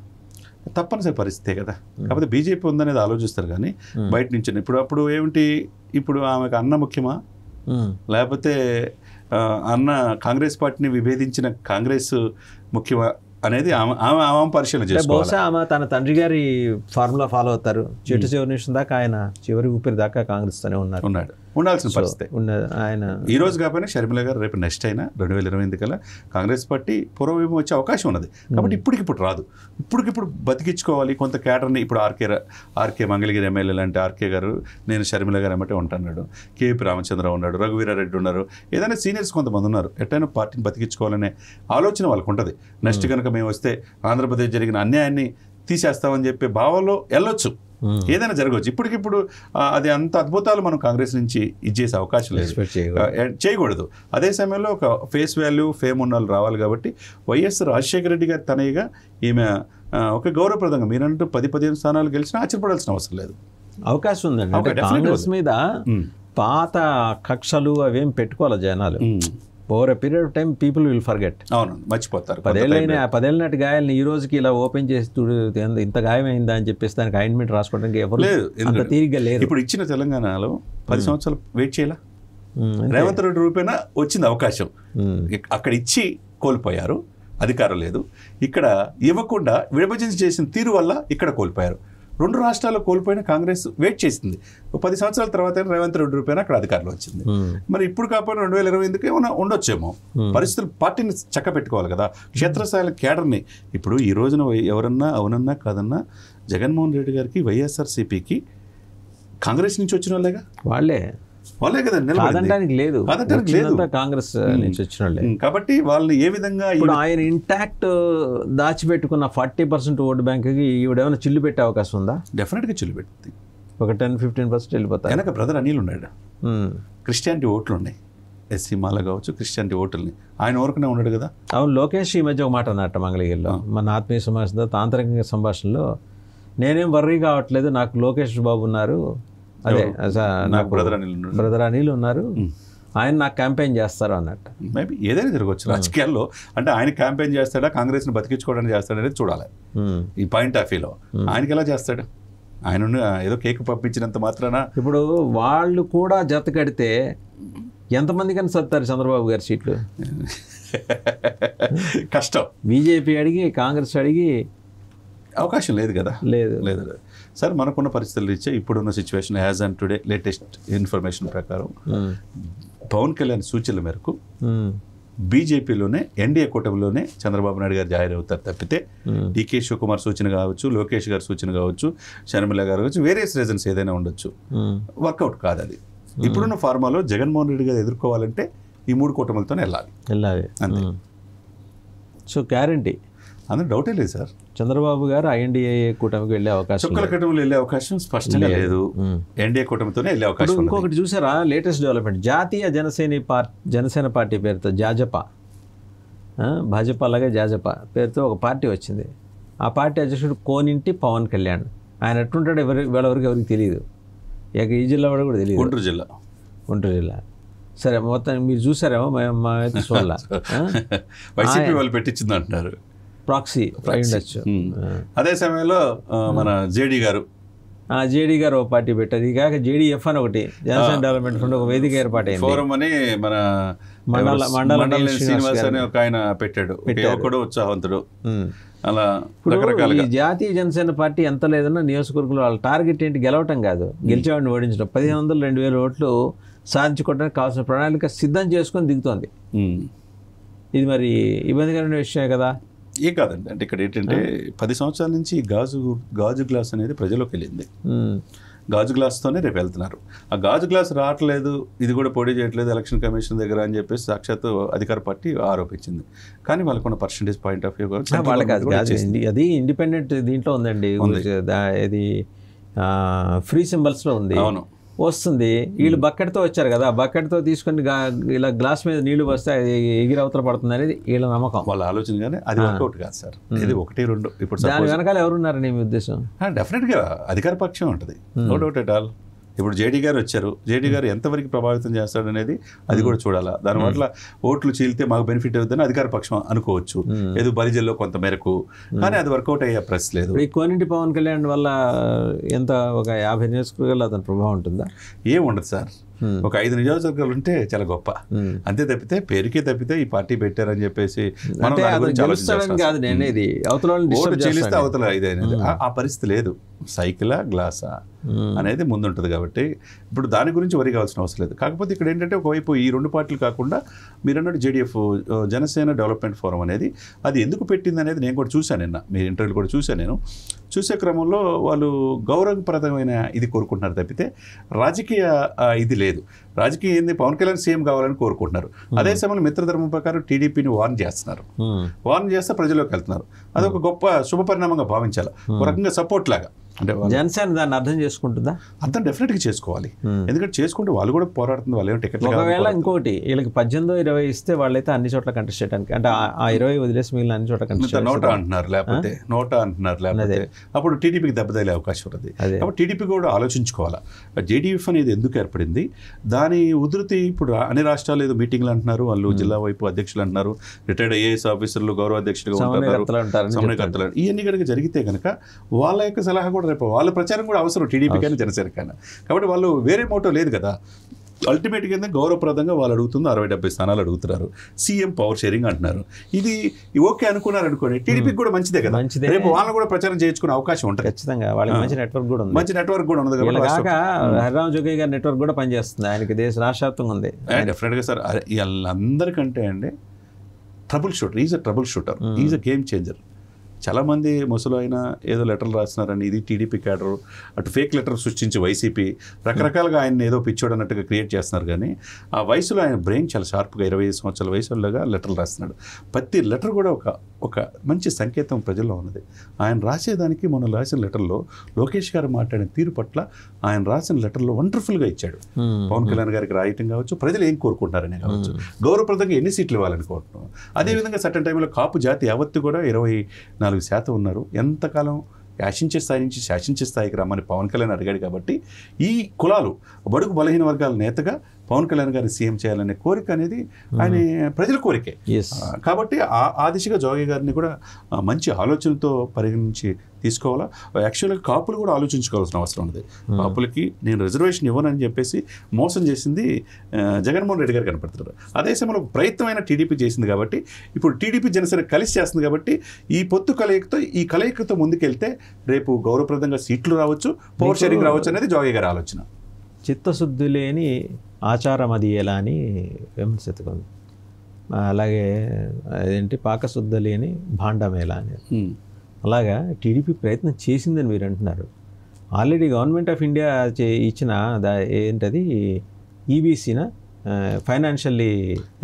తప్పనిసరి పరిస్థితే కదా hmm. కాకపోతే బీజేపీ ఉందనేది ఆలోచిస్తారు కానీ hmm. బయట నుంచి ఇప్పుడు అప్పుడు ఏమిటి ఇప్పుడు ఆమెకు అన్న ముఖ్యమా hmm. లేకపోతే అన్న కాంగ్రెస్ పార్టీని విభేదించిన కాంగ్రెస్ ముఖ్యమా అనేది ఆమె ఆమె ఆమె పరిశీలన చేస్తారు బహుశా ఆమె తన తండ్రి గారి ఫార్ములా ఫాలో అవుతారు చెట్టు చివరి నిమిషం దాకా ఆయన చివరి ఊపిరి దాకా కాంగ్రెస్తోనే ఉన్నారు ఉన్నాడు ఉండాల్సిన పరిస్థితి ఆయన ఈ రోజు కాకపోయినా షర్మిల గారు రేపు నెక్స్ట్ అయినా రెండు వేల ఇరవై ఎనిమిది కాంగ్రెస్ పార్టీ పూర్వమేమో వచ్చే అవకాశం ఉన్నది కాబట్టి ఇప్పటికిప్పుడు రాదు ఇప్పటికిప్పుడు బతికించుకోవాలి కొంత కేటర్ని ఇప్పుడు ఆర్కే ఆర్కే మంగళగిరి ఎమ్మెల్యే లాంటి ఆర్కే గారు నేను షర్మిల గారు ఎమ్మటే ఉంటున్నాడు కేపీ రామచంద్రరావు ఉన్నాడు రఘువీరారెడ్డి ఉన్నారు ఏదైనా సీనియర్స్ కొంతమంది ఉన్నారు ఎట్టైనా పార్టీని బతికించుకోవాలనే ఆలోచన వాళ్ళకు ఉంటుంది నెక్స్ట్ కనుక మేము వస్తే ఆంధ్రప్రదేశ్ జరిగిన అన్యాయాన్ని తీసేస్తామని చెప్పే భావంలో వెళ్ళొచ్చు Hmm. ఏదైనా జరగవచ్చు ఇప్పటికిప్పుడు అది అంత అద్భుతాలు మనం కాంగ్రెస్ నుంచి ఇచ్చేసే అవకాశం లేదు చేయకూడదు అదే సమయంలో ఒక ఫేస్ వాల్యూ ఫేమ్ ఉన్న రావాలి కాబట్టి వైఎస్ రాజశేఖర రెడ్డి గారి తనయ్యగా ఈమె ఒక గౌరవప్రదంగా మీరంటూ పది పదిహేను స్థానాలు గెలిచినా ఆశ్చర్యపడాల్సిన అవసరం లేదు అవకాశం ఉందండి కాంగ్రెస్ మీద hmm. పాత కక్షలు అవేం పెట్టుకోవాలి జనాలు hmm. Over a period of time people will forget అవును మర్చిపోతారు పదేళ్ళైన పదేళ్ళ నాటి గాయాలని ఈ రోజుకి ఇలా ఓపెన్ చేసి ఇంత గాయం అయిందా అని చెప్పేసి దానికి అయింట్మెంట్ రాసుకోవడానికి ఎవరు లేదు అంత తీరిగ్గా లేదు ఇప్పుడు ఇచ్చిన తెలంగాణలో పది సంవత్సరాలు వెయిట్ చేయాల రేవంత్ రెడ్డి రూపేనా వచ్చింది అవకాశం అక్కడ ఇచ్చి కోల్పోయారు అధికారం లేదు ఇక్కడ ఇవ్వకుండా విభజన చేసిన తీరు వల్ల ఇక్కడ కోల్పోయారు రెండు రాష్ట్రాలు కోల్పోయిన కాంగ్రెస్ వెయిట్ చేసింది పది సంవత్సరాల తర్వాత రేవంత్ రెడ్డి రూపాయన అక్కడ అధికారంలో వచ్చింది hmm. మరి ఇప్పుడు కాకపోయినా రెండు వేల ఇరవై ఎందుకు ఏమైనా ఉండొచ్చేమో hmm. పరిస్థితులు పార్టీని చక్క పెట్టుకోవాలి కదా క్షేత్రస్థాయిల కేడర్ని ఇప్పుడు ఈ రోజున ఎవరన్నా అవునన్నా కాదన్నా జగన్మోహన్ రెడ్డి గారికి వైఎస్ఆర్సీపీకి కాంగ్రెస్ నుంచి వచ్చిన వాళ్ళేగా వాళ్ళే లేదు కాంగ్రెస్ కాబట్టి వాళ్ళని ఏ విధంగా ఆయన ఇంటాక్ట్ దాచిపెట్టుకున్న ఫార్టీ పర్సెంట్ ఓటు బ్యాంక్ ఈవిడేమైనా చిల్లు పెట్టే అవకాశం ఉందా డెఫినెట్గా చిల్లు పెట్టింది ఒక టెన్ ఫిఫ్టీన్ పర్సెంట్ వెళ్ళిపోతాయి వెనక బ్రదర్ అనిల్ ఉన్నాడు క్రిస్టియానిటీ ఓట్లు ఉన్నాయి ఎస్సీ మాల కావచ్చు క్రిస్టియానిటీ ఓటర్ని ఆయన ఓరుకునే ఉన్నాడు కదా అవును లోకేష్ ఈ మధ్య ఒక మాట అన్నట్ట మంగళగిరిలో మన ఆత్మీయ సంభాషణ తాంత్రిక సంభాషణలో నేనేం వర్రీ కావట్లేదు నాకు లోకేష్ బాబు ఉన్నారు అదే నాకు బ్రదర్ అనిల్ బ్రదర్ అనిల్ ఉన్నారు ఆయన నాకు క్యాంపెయిన్ చేస్తారు అన్నట్టు మేబీ ఏదైనా జరగవచ్చు రాజకీయాల్లో అంటే ఆయన క్యాంపెయిన్ చేస్తాడా కాంగ్రెస్ని బతికించుకోవడానికి చేస్తాడనేది చూడాలి ఈ పాయింట్ ఆఫ్ వ్యూలో ఆయనకి ఎలా చేస్తాడు ఆయన ఏదో కేక్ పంపించినంత మాత్రాన ఇప్పుడు వాళ్ళు కూడా జత కడితే ఎంతమంది కానీ సత్తారు చంద్రబాబు గారి సీట్లు కష్టం బీజేపీ అడిగి కాంగ్రెస్ అడిగి అవకాశం లేదు కదా లేదు లేదు సార్ మనకున్న పరిస్థితులు ఇచ్చే ఇప్పుడున్న situation as and today latest information ప్రకారం పవన్ కళ్యాణ్ సూచనల మేరకు బీజేపీలోనే ఎన్డీఏ కూటమిలోనే చంద్రబాబు నాయుడు గారు జాయిన్ అవుతారు తప్పితే డికే శివకుమార్ సూచన కావచ్చు లోకేష్ గారు సూచన కావచ్చు షర్మిల గారు కావచ్చు వేరియస్ రీజన్స్ ఏదైనా ఉండొచ్చు వర్కౌట్ కాదు అది ఇప్పుడున్న ఫార్మాలో జగన్మోహన్ రెడ్డి గారు ఎదుర్కోవాలంటే ఈ మూడు కూటమిలతోనే వెళ్ళాలి వెళ్ళాలి అంతే సో గ్యారంటీ అందులో డౌటే లేదు సార్ చంద్రబాబు గారు ఐఎన్డిఏ కూటమికి వెళ్ళే అవకాశం చుక్కల కూటమిలో వెళ్ళే అవకాశం స్పష్టంగా లేదు ఎన్డీఏ కూటమితోనే వెళ్ళే అవకాశం ఇంకొకటి చూసారా లేటెస్ట్ డెవలప్మెంట్ జాతీయ జనసేన పార్టీ జనసేన పార్టీ పేరుతో జాజపా భాజపా అలాగే జాజపా పేరుతో ఒక పార్టీ వచ్చింది ఆ పార్టీ అధ్యక్షుడు కోనింటి పవన్ కళ్యాణ్ ఆయన ఎట్టుంటాడు ఎవరి వాళ్ళ వరకు ఎవరికి తెలియదు ఇక ఈ జిల్లా వాడు కూడా తెలియదు గుంటూరు జిల్లా గుంటూరు జిల్లా సరే మొత్తం మీరు చూసారేమో మా అయితే చూడాలి వైసీపీ వాళ్ళు పెట్టించింది అంటున్నారు ప్రాక్సీ ఉండొచ్చు అదే సమయంలో మన జేడి గారు జేడీ గారు ఒక పార్టీ పెట్టారు ఇది కాక జేడీఎఫ్ అని ఒకటి జనసేన డెవలప్మెంట్ ఫండ్ ఒక వేదిక ఏర్పాటు ఫోరం అని మన మండల మండల శ్రీనివాస్ అని ఒక ఆయన పెట్టాడు ఒకడు ఉత్సాహవంతుడు అలా జాతీయ జనసేన పార్టీ ఎంత లేదన్నా నియోజకవర్గంలో వాళ్ళ టార్గెట్ ఏంటి గెలవటం కాదు గెలిచేవాడిని ఓడించడం పదిహేను వందలు రెండు వేల ఓట్లు సాధించుకోవడానికి కావాల్సిన ప్రణాళిక సిద్ధం చేసుకొని దిగుతోంది ఇది మరి ఇబ్బందికరమైన విషయమే కదా ఏం కాదండి అంటే ఇక్కడ ఏంటంటే పది సంవత్సరాల నుంచి గాజు గాజు గ్లాస్ అనేది ప్రజలోకి వెళ్ళింది గాజు గ్లాస్తోనే రేపు వెళ్తున్నారు ఆ గాజు గ్లాస్ రావట్లేదు ఇది కూడా పోటీ చేయట్లేదు ఎలక్షన్ కమిషన్ దగ్గర అని చెప్పేసి సాక్షాత్ అధికార పార్టీ ఆరోపించింది కానీ వాళ్ళకున్న పర్సంటేజ్ పాయింట్ ఆఫ్ వ్యూ వాళ్ళకి అది ఇండిపెండెంట్ దీంట్లో ఉందండి ఫ్రీ సింబల్స్లో ఉంది అవును వస్తుంది వీళ్ళు బక్కెట్తో వచ్చారు కదా బక్కెట్తో తీసుకొని ఇలా గ్లాస్ మీద నీళ్లు వస్తే ఎగిరవతల పడుతుంది అనేది వీళ్ళ నమ్మకం వాళ్ళ ఆలోచన కానీ అది వర్కౌట్ కాదు సార్ ఇది ఒకటి రెండు ఇప్పుడు దాని వెనకాల ఎవరున్నారని మీ ఉద్దేశం డెఫినెట్గా అధికార పక్షం ఉంటుంది నో డౌట్ ఎట్ ఆల్ ఇప్పుడు జేడీ గారు వచ్చారు జేడీ గారు ఎంతవరకు ప్రభావితం చేస్తాడు అనేది అది కూడా చూడాలా దానివల్ల ఓట్లు చీలితే మాకు బెనిఫిట్ అవుతుందని అధికార పక్షం అనుకోవచ్చు ఏదో బలిజల్లో కొంత మేరకు కానీ అది వర్కౌట్ అయ్యే ప్రెస్ లేదు ఈ కోనింటి పవన్ కళ్యాణ్ వల్ల ఎంత ఒక యాభై నియోజకవర్గాల్లో అతని ప్రభావం ఉంటుందా ఏం ఉండదు సార్ ఒక ఐదు నియోజకవర్గాలు ఉంటే చాలా గొప్ప అంతే తప్పితే పేరుకే తప్పితే ఈ పార్టీ పెట్టారని చెప్పేసి అవతల ఆ పరిస్థితి లేదు సైకిలా గ్లాసా అనేది ముందుంటుంది కాబట్టి ఇప్పుడు దాని గురించి వరి కావాల్సిన అవసరం లేదు కాకపోతే ఇక్కడ ఏంటంటే ఒకవైపు ఈ రెండు పార్టీలు కాకుండా మీరు అన్నట్టు జేడీఎఫ్ జనసేన డెవలప్మెంట్ ఫోరం అనేది అది ఎందుకు పెట్టింది అనేది నేను కూడా చూశాను నిన్న మీ ఇంటర్వ్యూలు కూడా చూశాను నేను చూసే క్రమంలో వాళ్ళు గౌరవప్రదమైన ఇది కోరుకుంటున్నారు తప్పితే రాజకీయ ఇది లేదు రాజకీయం ఏంది పవన్ కళ్యాణ్ సీఎం కావాలని కోరుకుంటున్నారు అదే సమయంలో మిత్రధర్మం ప్రకారం టీడీపీని వార్న్ చేస్తున్నారు వార్న్ చేస్తే ప్రజల్లోకి వెళ్తున్నారు అదొక గొప్ప శుభ పరిణామంగా భావించాలి ఒక రకంగా సపోర్ట్ లాగా అంటే జనసేన దాన్ని అర్థం చేసుకుంటుందా అర్థం గా చేసుకోవాలి ఎందుకంటే చేసుకుంటే వాళ్ళు కూడా పోరాడుతుంది వాళ్ళు ఏమో టికెట్ ఒకవేళ ఇంకోటి వీళ్ళకి పద్దెనిమిదో ఇరవై ఇస్తే వాళ్ళైతే అన్ని చోట్ల కంటెస్ట్ చేయడానికి అంటే ఆ ఇరవై వదిలేసి మిగిలిన అన్ని చోట్ల కంటెస్ట్ నోట అంటున్నారు లేకపోతే నోటా అంటున్నారు లేకపోతే అప్పుడు టీడీపీకి దెబ్బతలే అవకాశం ఉంటుంది కాబట్టి టీడీపీ కూడా ఆలోచించుకోవాలా జేడీఎఫ్ అనేది ఎందుకు ఏర్పడింది దాని దాని ఉధృతి ఇప్పుడు అన్ని రాష్ట్రాలు ఏదో మీటింగ్లు అంటున్నారు వాళ్ళు hmm. జిల్లా వైపు అధ్యక్షులు అంటున్నారు రిటైర్డ్ ఐఏఎస్ ఆఫీసర్లు గౌరవ అధ్యక్షులుగా ఉంటారు సమన్వయకర్తలు ఇవన్నీ కనుక జరిగితే కనుక వాళ్ళ యొక్క సలహా కూడా రేపు వాళ్ళ ప్రచారం కూడా అవసరం టీడీపీ కానీ జనసేన కానీ కాబట్టి వాళ్ళు వేరే మోటో లేదు కదా అల్టిమేట్ కింద గౌరవప్రదంగా వాళ్ళు అడుగుతుంది అరవై డెబ్బై స్థానాలు అడుగుతున్నారు సీఎం పవర్ షేరింగ్ అంటున్నారు ఇది ఓకే అనుకున్నారు అనుకోండి టీడీపీకి కూడా మంచిదే కదా మంచిదే రేపు వాళ్ళు కూడా ప్రచారం చేయించుకునే అవకాశం ఉంటుంది ఖచ్చితంగా వాళ్ళకి మంచి నెట్వర్క్ కూడా ఉంది మంచి నెట్వర్క్ కూడా ఉంది హరిరామ్ జోగి గారి నెట్వర్క్ కూడా పనిచేస్తుంది ఆయనకి దేశ రాష్ట్రాప్తంగా ఉంది గా సార్ వీళ్ళందరికంటే అండి trouble shooter is a trouble shooter is a game changer చాలామంది అయిన ఏదో లెటర్లు రాస్తున్నారని ఇది టీడీపీ క్యాడర్ అటు ఫేక్ లెటర్ సృష్టించి వైసీపీ రకరకాలుగా ఆయన ఏదో పిచ్చోడు అన్నట్టుగా క్రియేట్ చేస్తున్నారు కానీ ఆ వయసులో ఆయన బ్రెయిన్ చాలా షార్ప్గా ఇరవై ఐదు సంవత్సరాల వయసులోగా లెటర్లు రాస్తున్నాడు ప్రతి లెటర్ కూడా ఒక ఒక మంచి సంకేతం ప్రజల్లో ఉన్నది ఆయన రాసేదానికి మనం రాసిన లెటర్లో లోకేష్ గారు మాట్లాడిన తీరు పట్ల ఆయన రాసిన లెటర్లో వండర్ఫుల్గా ఇచ్చాడు పవన్ కళ్యాణ్ గారికి రాయటం కావచ్చు ప్రజలు ఏం కోరుకుంటారని కావచ్చు గౌరవప్రదంగా ఎన్ని సీట్లు ఇవ్వాలనుకుంటున్నాం అదేవిధంగా సటన్ టైంలో కాపు జాతి యావత్తు కూడా ఇరవై నాలుగు నాలుగు శాతం ఉన్నారు ఎంతకాలం శాసించే స్థాయి నుంచి శాసించే స్థాయికి రమ్మని పవన్ కళ్యాణ్ అడిగాడు కాబట్టి ఈ కులాలు బడుగు బలహీన వర్గాల నేతగా పవన్ కళ్యాణ్ గారి సీఎం చేయాలనే కోరిక అనేది ఆయన hmm. ప్రజల కోరికే కాబట్టి ఆ దిశగా జోగి గారిని కూడా మంచి ఆలోచనతో పరిగణించి తీసుకోవాలా యాక్చువల్గా కాపులు కూడా ఆలోచించుకోవాల్సిన అవసరం ఉంది hmm. కాపులకి నేను రిజర్వేషన్ ఇవ్వనని చెప్పేసి మోసం చేసింది జగన్మోహన్ రెడ్డి గారు కనపడుతున్నారు అదే సమయంలో ప్రయత్నమైన టీడీపీ చేసింది కాబట్టి ఇప్పుడు టీడీపీ జనసేన కలిసి చేస్తుంది కాబట్టి ఈ పొత్తు కలయికతో ఈ కలయికతో ముందుకెళ్తే రేపు గౌరవప్రదంగా సీట్లు రావచ్చు పవర్ షేరింగ్ రావచ్చు అనేది జోగి గారి ఆలోచన చిత్తశుద్ధి లేని ఆచారం అది ఎలా అని విమర్శతుంది అలాగే అదేంటి పాకశుద్ధి లేని భాండం ఎలా అని అలాగా టీడీపీ ప్రయత్నం చేసిందని మీరు అంటున్నారు ఆల్రెడీ గవర్నమెంట్ ఆఫ్ ఇండియా ఇచ్చిన దా ఏంటది ఈబీసీనా ఫైనాన్షియల్లీ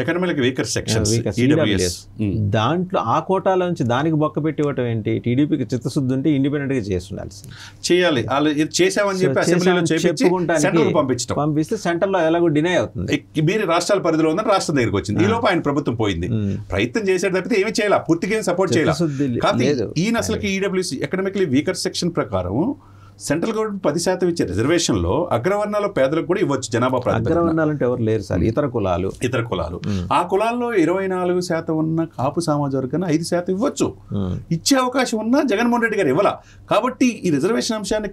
ఎకనమిక్ వీకర్ సెక్షన్ దాంట్లో ఆ కోటాల నుంచి దానికి బొక్క పెట్టి ఇవ్వటం ఏంటి టీడీపీకి చిత్తశుద్ధి ఉంటే ఇండిపెండెంట్గా చేసి ఉండాల్సి చేయాలి వాళ్ళు చేసామని చెప్పి అసెంబ్లీలో చెప్పుకుంటానికి పంపించడం పంపిస్తే సెంటర్లో ఎలాగో డినే అవుతుంది మీరు రాష్ట్రాల పరిధిలో ఉందని రాష్ట్రం దగ్గరికి వచ్చింది ఈ లోపు ఆయన ప్రభుత్వం పోయింది ప్రయత్నం చేసే తప్పితే ఏమి చేయాలి పూర్తిగా సపోర్ట్ చేయాలి ఈయన అసలుకి ఈడబ్ల్యూసీ ఎకనామిక్లీ వీకర్ సెక్షన్ ప్రకారం సెంట్రల్ గవర్నమెంట్ పది శాతం ఇచ్చే రిజర్వేషన్లో అగ్రవర్ణాల పేదలకు కూడా ఇవ్వచ్చు జనాభా అగ్రవర్ణాలు అంటే ఎవరు లేరు సార్ ఇతర కులాలు ఇతర కులాలు ఆ కులాల్లో ఇరవై నాలుగు శాతం ఉన్న కాపు సమాజ వర్గాన్ని ఐదు శాతం ఇవ్వచ్చు ఇచ్చే అవకాశం ఉన్నా జగన్మోహన్ రెడ్డి గారు ఇవ్వాల కాబట్టి ఈ రిజర్వేషన్ అంశాన్ని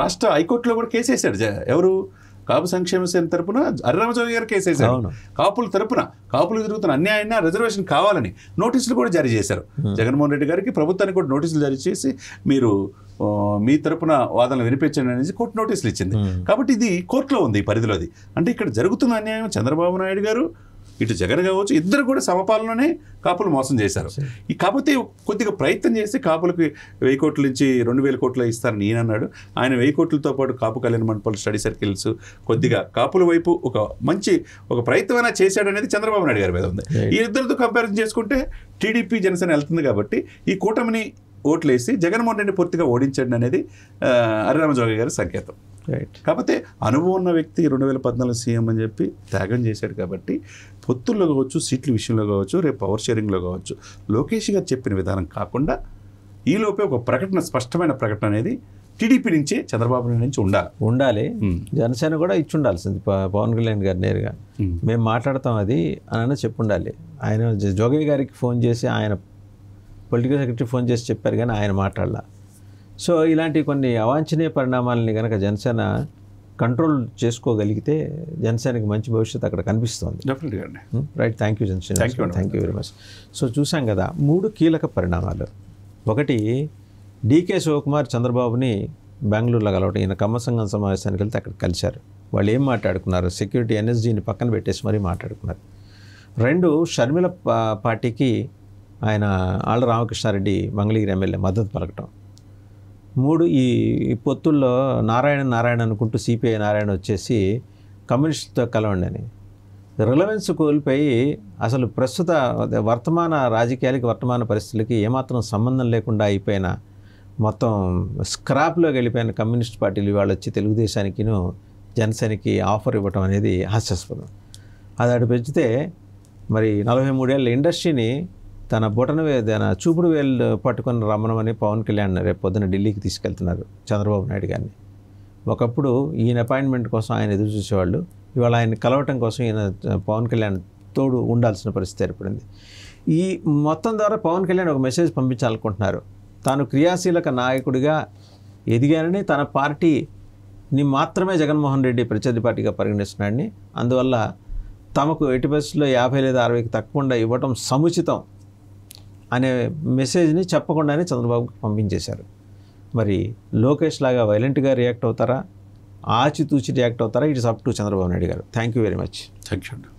రాష్ట్ర హైకోర్టులో కూడా కేసేశాడు ఎవరు కాపు సంక్షేమ సేన తరపున అర్రమచౌదరి గారు కేసు వేశారు కాపుల తరపున కాపులు జరుగుతున్న అన్యాయాన్ని రిజర్వేషన్ కావాలని నోటీసులు కూడా జారీ చేశారు hmm. జగన్మోహన్ రెడ్డి గారికి ప్రభుత్వానికి కూడా నోటీసులు జారీ చేసి మీరు మీ తరపున వాదనలు వినిపించండి అనేసి కోర్టు నోటీసులు ఇచ్చింది hmm. కాబట్టి ఇది కోర్టులో ఉంది ఈ పరిధిలోది అంటే ఇక్కడ జరుగుతున్న అన్యాయం చంద్రబాబు నాయుడు గారు ఇటు జగన్ కావచ్చు ఇద్దరు కూడా సమపాలనలోనే కాపులు మోసం చేశారు ఈ కాకపోతే కొద్దిగా ప్రయత్నం చేసి కాపులకి వెయ్యి కోట్ల నుంచి రెండు వేల కోట్లు ఇస్తారని ఈయనన్నాడు ఆయన వెయ్యి కోట్లతో పాటు కాపు కళ్యాణ మండపాలు స్టడీ సర్కిల్స్ కొద్దిగా కాపుల వైపు ఒక మంచి ఒక ప్రయత్నం చేశాడు అనేది చంద్రబాబు నాయుడు గారి మీద ఉంది ఈ ఇద్దరితో కంపారిజన్ చేసుకుంటే టీడీపీ జనసేన వెళ్తుంది కాబట్టి ఈ కూటమిని ఓట్లేసి జగన్మోహన్ రెడ్డి పూర్తిగా ఓడించండి అనేది అరిరామజోగి గారి సంకేతం కాకపోతే అనుభవం ఉన్న వ్యక్తి రెండు వేల పద్నాలుగు సీఎం అని చెప్పి త్యాగం చేశాడు కాబట్టి పొత్తుల్లో కావచ్చు సీట్ల విషయంలో కావచ్చు రేపు పవర్ షేరింగ్లో కావచ్చు లోకేష్ గారు చెప్పిన విధానం కాకుండా ఈలోపే ఒక ప్రకటన స్పష్టమైన ప్రకటన అనేది టీడీపీ నుంచి చంద్రబాబు నాయుడు నుంచి ఉండాలి ఉండాలి జనసేన కూడా ఇచ్చి ఉండాల్సింది పవన్ కళ్యాణ్ గారు నేరుగా మేము మాట్లాడతాం అది అని చెప్పి ఉండాలి ఆయన జోగయ్య గారికి ఫోన్ చేసి ఆయన పొలిటికల్ సెక్రటరీ ఫోన్ చేసి చెప్పారు కానీ ఆయన మాట్లాడాల సో ఇలాంటి కొన్ని అవాంఛనీయ పరిణామాలని కనుక జనసేన కంట్రోల్ చేసుకోగలిగితే జనసేనకి మంచి భవిష్యత్తు అక్కడ కనిపిస్తుంది right thank you Janasena thank you thank you very much so చూసాం కదా మూడు కీలక పరిణామాలు ఒకటి డీకే శివకుమార్ చంద్రబాబుని బెంగళూరులో కలవటం ఈయన కమ్మ సంఘం సమావేశానికి వెళ్తే అక్కడ కలిశారు వాళ్ళు ఏం మాట్లాడుకున్నారు సెక్యూరిటీ ఎన్ఎస్జీని పక్కన పెట్టేసి మరీ మాట్లాడుకున్నారు రెండు షర్మిల పార్టీకి ఆయన ఆళ్ళ రామకృష్ణారెడ్డి మంగళగిరి ఎమ్మెల్యే మద్దతు పలకటం మూడు ఈ పొత్తుల్లో నారాయణ నారాయణ అనుకుంటూ సిపిఐ నారాయణ వచ్చేసి కమ్యూనిస్టుతో కలవండి అని రిలవెన్స్ కోల్పోయి అసలు ప్రస్తుత వర్తమాన రాజకీయాలకి వర్తమాన పరిస్థితులకి ఏమాత్రం సంబంధం లేకుండా అయిపోయిన మొత్తం స్క్రాప్లోకి వెళ్ళిపోయిన కమ్యూనిస్ట్ పార్టీలు వాళ్ళు వచ్చి తెలుగుదేశానికిను జనసేనకి ఆఫర్ ఇవ్వటం అనేది హాస్యాస్పదం అది అటు పెంచితే మరి నలభై మూడేళ్ళ ఇండస్ట్రీని తన బొటన తన చూపుడు వేలు పట్టుకొని రమ్మనమని పవన్ కళ్యాణ్ రేపు పొద్దున ఢిల్లీకి తీసుకెళ్తున్నారు చంద్రబాబు నాయుడు గారిని ఒకప్పుడు ఈయన అపాయింట్మెంట్ కోసం ఆయన ఎదురు చూసేవాళ్ళు ఇవాళ ఆయన కలవటం కోసం ఈయన పవన్ కళ్యాణ్ తోడు ఉండాల్సిన పరిస్థితి ఏర్పడింది ఈ మొత్తం ద్వారా పవన్ కళ్యాణ్ ఒక మెసేజ్ పంపించాలనుకుంటున్నారు తాను క్రియాశీలక నాయకుడిగా ఎదిగానని తన పార్టీని మాత్రమే జగన్మోహన్ రెడ్డి ప్రత్యర్థి పార్టీగా పరిగణిస్తున్నాడని అందువల్ల తమకు ఎటు పరిస్థితుల్లో యాభై లేదా అరవైకి తక్కువ ఇవ్వటం సముచితం అనే మెసేజ్ని చెప్పకుండానే చంద్రబాబుకి పంపించేశారు మరి లోకేష్ లాగా వైలెంట్గా రియాక్ట్ అవుతారా ఆచితూచి రియాక్ట్ అవుతారా it's up to Chandrababu Naidu garu thank you very much thank you